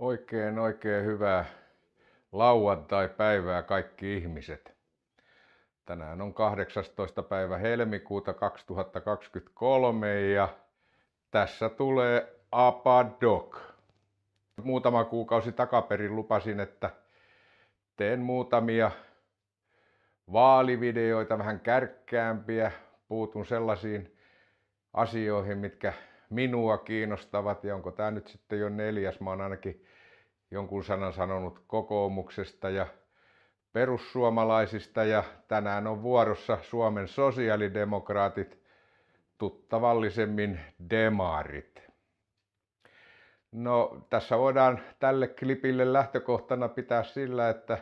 Oikein oikein hyvää lauantai-päivää kaikki ihmiset. Tänään on 18. päivä helmikuuta 2023 ja tässä tulee Apadoc. Muutama kuukausi takaperin lupasin, että teen muutamia vaalivideoita, vähän kärkkäämpiä. Puutun sellaisiin asioihin, mitkä minua kiinnostavat ja onko tämä nyt sitten jo neljäs, mä oon ainakin jonkun sanan sanonut kokoomuksesta ja perussuomalaisista ja tänään on vuorossa Suomen sosiaalidemokraatit, tuttavallisemmin demarit. No tässä voidaan tälle klipille lähtökohtana pitää sillä, että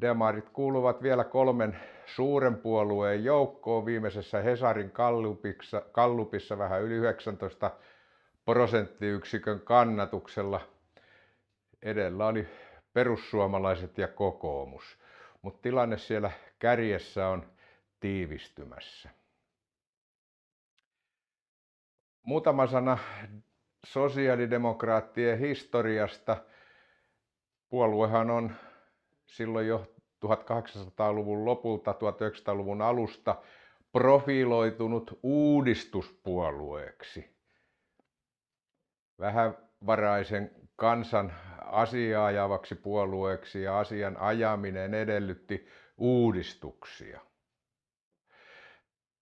demarit kuuluvat vielä kolmen suuren puolueen joukkoon viimeisessä Hesarin kallupissa, kallupissa vähän yli 19 prosenttiyksikön kannatuksella – edellä oli perussuomalaiset ja kokoomus, mutta tilanne siellä kärjessä on tiivistymässä. Muutama sana sosiaalidemokraattien historiasta. Puoluehan on silloin jo 1800-luvun lopulta, 1900-luvun alusta profiloitunut uudistuspuolueeksi. Vähävaraisen kansan asiaa puolueeksi ja asian ajaminen edellytti uudistuksia.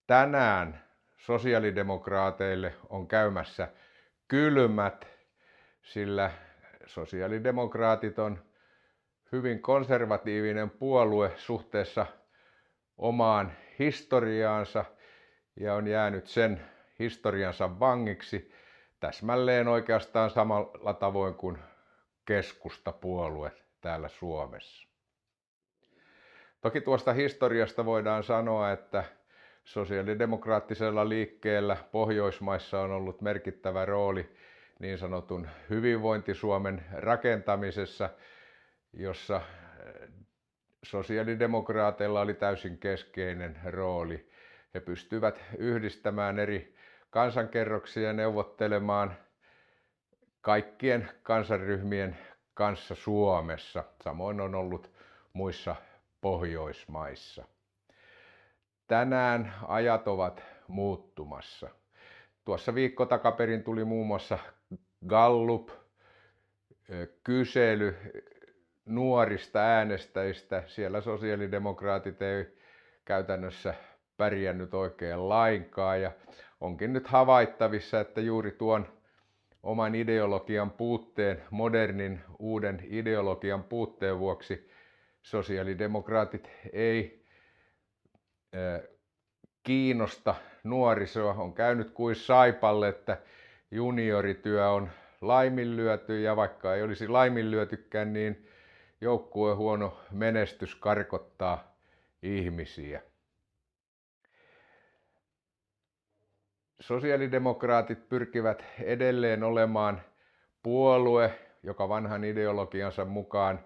Tänään sosiaalidemokraateille on käymässä kylmät, sillä sosiaalidemokraatit on hyvin konservatiivinen puolue suhteessa omaan historiaansa ja on jäänyt sen historiansa vangiksi täsmälleen oikeastaan samalla tavoin kuin keskustapuolue täällä Suomessa. Toki tuosta historiasta voidaan sanoa, että sosiaalidemokraattisella liikkeellä Pohjoismaissa on ollut merkittävä rooli niin sanotun hyvinvointi-Suomen rakentamisessa, jossa eh, sosiaalidemokraateilla oli täysin keskeinen rooli. He pystyvät yhdistämään eri kansankerroksia neuvottelemaan – kaikkien kansanryhmien kanssa Suomessa. Samoin on ollut muissa Pohjoismaissa. Tänään ajat ovat muuttumassa. Tuossa viikko takaperin tuli muun muassa Gallup kysely nuorista äänestäjistä. Siellä sosiaalidemokraatit ei käytännössä pärjännyt oikein lainkaan ja onkin nyt havaittavissa, että juuri tuon oman ideologian puutteen, modernin uuden ideologian puutteen vuoksi sosiaalidemokraatit ei kiinnosta nuorisoa. On käynyt kuin saipalle, että juniorityö on laiminlyöty ja vaikka ei olisi laiminlyötykään, niin joukkueen huono menestys karkottaa ihmisiä. Sosiaalidemokraatit pyrkivät edelleen olemaan puolue, joka vanhan ideologiansa mukaan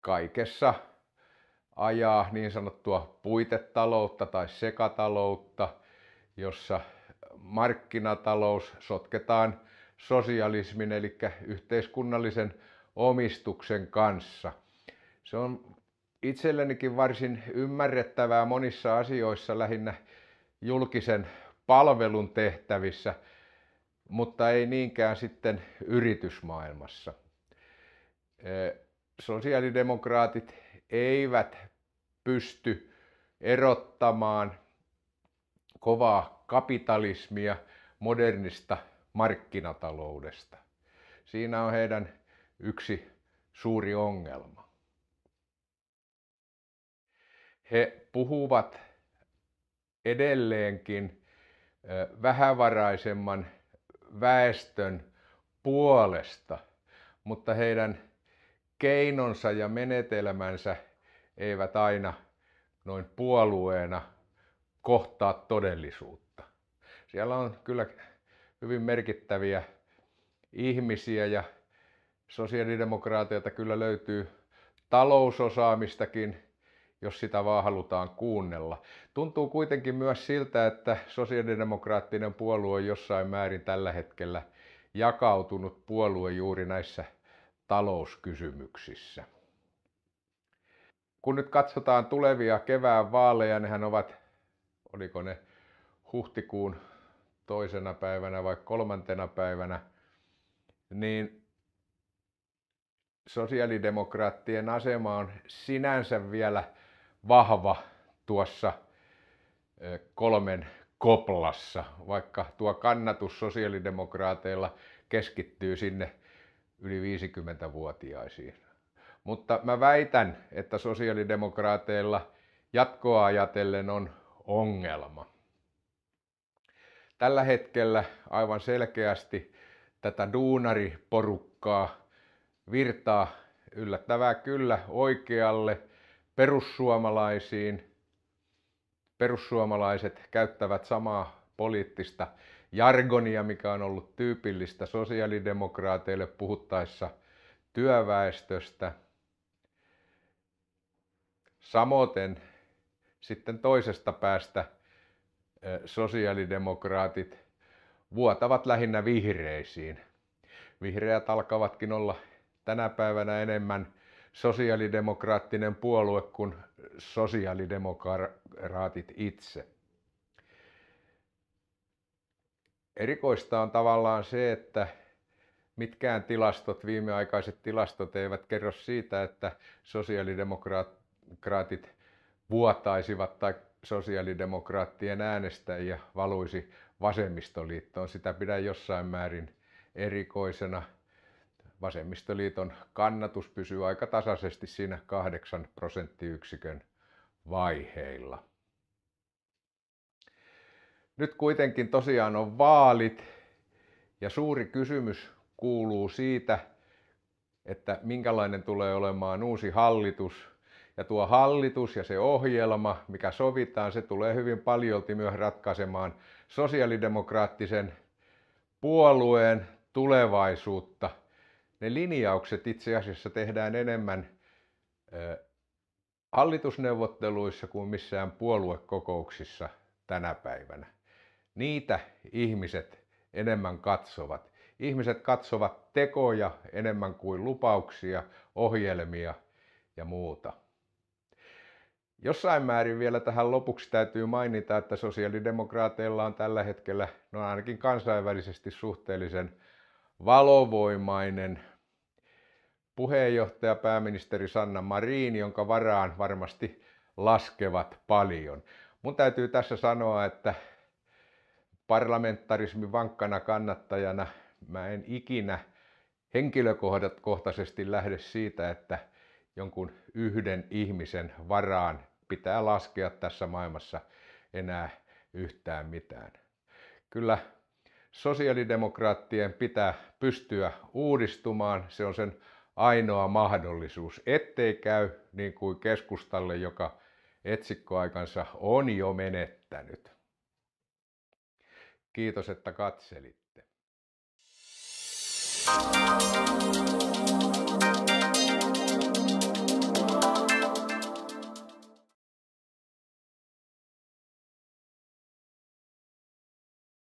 kaikessa ajaa niin sanottua puitetaloutta tai sekataloutta, jossa markkinatalous sotketaan sosialismin eli yhteiskunnallisen omistuksen kanssa. Se on itsellenikin varsin ymmärrettävää monissa asioissa, lähinnä julkisen palvelun tehtävissä, mutta ei niinkään sitten yritysmaailmassa. Sosiaalidemokraatit eivät pysty erottamaan kovaa kapitalismia modernista markkinataloudesta. Siinä on heidän yksi suuri ongelma. He puhuvat edelleenkin vähävaraisemman väestön puolesta, mutta heidän keinonsa ja menetelmänsä eivät aina noin puolueena kohtaa todellisuutta. Siellä on kyllä hyvin merkittäviä ihmisiä ja sosiaalidemokraateilta kyllä löytyy talousosaamistakin jos sitä vaan halutaan kuunnella. Tuntuu kuitenkin myös siltä, että sosiaalidemokraattinen puolue on jossain määrin tällä hetkellä jakautunut puolue juuri näissä talouskysymyksissä. Kun nyt katsotaan tulevia kevään vaaleja, nehän ovat, oliko ne huhtikuun toisena päivänä vai kolmantena päivänä, niin sosiaalidemokraattien asema on sinänsä vielä vahva tuossa kolmen koplassa, vaikka tuo kannatus sosiaalidemokraateilla keskittyy sinne yli 50-vuotiaisiin. Mutta mä väitän, että sosiaalidemokraateilla jatkoa ajatellen on ongelma. Tällä hetkellä aivan selkeästi tätä duunariporukkaa virtaa yllättävää kyllä oikealle – perussuomalaisiin. Perussuomalaiset käyttävät samaa poliittista jargonia, mikä on ollut tyypillistä sosiaalidemokraateille puhuttaessa työväestöstä. Samoin sitten toisesta päästä sosiaalidemokraatit vuotavat lähinnä vihreisiin. Vihreät alkavatkin olla tänä päivänä enemmän sosiaalidemokraattinen puolue kuin sosiaalidemokraatit itse. Erikoista on tavallaan se, että mitkään tilastot, viimeaikaiset tilastot eivät kerro siitä, että sosiaalidemokraatit vuotaisivat tai sosiaalidemokraattien äänestäjiä valuisi vasemmistoliittoon. Sitä pidän jossain määrin erikoisena – vasemmistoliiton kannatus pysyy aika tasaisesti siinä 8 prosenttiyksikön vaiheilla. Nyt kuitenkin tosiaan on vaalit ja suuri kysymys kuuluu siitä, että minkälainen tulee olemaan uusi hallitus. Ja tuo hallitus ja se ohjelma, mikä sovitaan, se tulee hyvin paljolti myös ratkaisemaan sosiaalidemokraattisen puolueen tulevaisuutta – ne linjaukset itse asiassa tehdään enemmän hallitusneuvotteluissa kuin missään puoluekokouksissa tänä päivänä. Niitä ihmiset enemmän katsovat. Ihmiset katsovat tekoja enemmän kuin lupauksia, ohjelmia ja muuta. Jossain määrin vielä tähän lopuksi täytyy mainita, että sosiaalidemokraateilla on tällä hetkellä, no ainakin kansainvälisesti suhteellisen valovoimainen puheenjohtaja pääministeri Sanna Marin, jonka varaan varmasti laskevat paljon. Mun täytyy tässä sanoa, että parlamentarismin vankkana kannattajana mä en ikinä henkilökohtaisesti lähde siitä, että jonkun yhden ihmisen varaan pitää laskea tässä maailmassa enää yhtään mitään. Kyllä sosiaalidemokraattien pitää pystyä uudistumaan, se on sen ainoa mahdollisuus, ettei käy niin kuin keskustalle, joka etsikkoaikansa on jo menettänyt. Kiitos, että katselitte. Thank you.